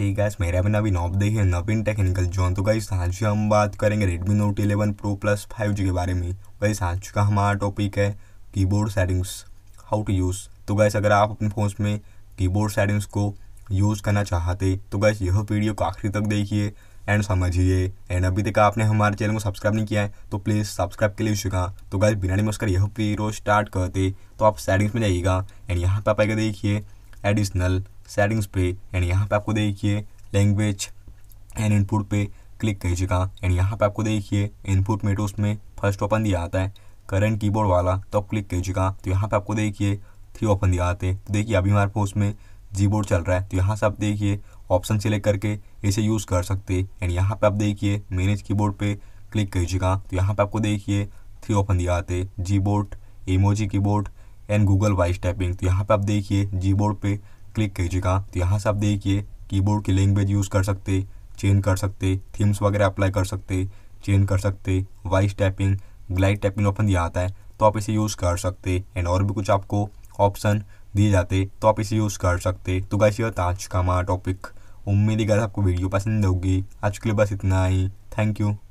हे है मेरा तो भी नवीन ऑफ देखिए नवीन टेक्निकल जोन तो गाइस आज हम बात करेंगे note eleven 11 plus five 5G के बारे में गाइस आज का हमारा टॉपिक है keyboard settings how to use तो गाइस अगर आप अपने फ़ोन में कीबोर्ड सेटिंग्स को यूज़ करना चाहते तो गाइस यह वीडियो को आखिरी तक देखिए एंड समझिए एंड अभी तक आपने हमारे चैनल को सब्सक्राइब नहीं किया है तो प्लीज़ सब्सक्राइब के लिए शिका तो गाइस बिना नमस्कार यह वीडियो स्टार्ट करते तो आप सेटिंग्स में जाइएगा एंड यहाँ पर आप देखिए एडिशनल सेटिंग्स पे एंड यहाँ पे आपको देखिए लैंग्वेज एंड इनपुट पे क्लिक कीजिएगा एंड यहाँ पे आपको देखिए इनपुट में तो उसमें फर्स्ट ओपन दिया आता है करंट कीबोर्ड वाला तो आप क्लिक कीजिएगा तो यहाँ पे आपको देखिए थ्री ओपन दिया आते तो देखिए अभी हमारे पास उसमें जी बोर्ड चल रहा है तो यहाँ से आप देखिए ऑप्शन सेलेक्ट करके इसे यूज़ कर सकते एंड यहाँ पर आप देखिए मैनेज की पे क्लिक कीजिएगा तो यहाँ पर आपको देखिए थ्री ओपन दिया आते G board emoji board and Google voice typing तो यहाँ पे आप देखिए जी बोर्ड पर क्लिक कीजिएगा तो यहाँ से आप देखिए कीबोर्ड की लैंग्वेज यूज़ कर सकते चेंज कर सकते थीम्स वगैरह अप्लाई कर सकते चेंज कर सकते voice typing glide typing option दिया आता है तो आप इसे यूज़ कर सकते एंड और भी कुछ आपको ऑप्शन दिए जाते तो आप इसे यूज़ कर सकते तो गाइस ये आज का हमारा टॉपिक उम्मीद है आपको वीडियो पसंद होगी आज के लिए बस इतना ही थैंक यू